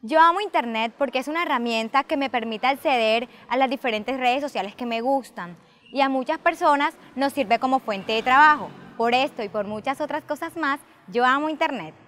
Yo amo Internet porque es una herramienta que me permite acceder a las diferentes redes sociales que me gustan y a muchas personas nos sirve como fuente de trabajo. Por esto y por muchas otras cosas más, yo amo Internet.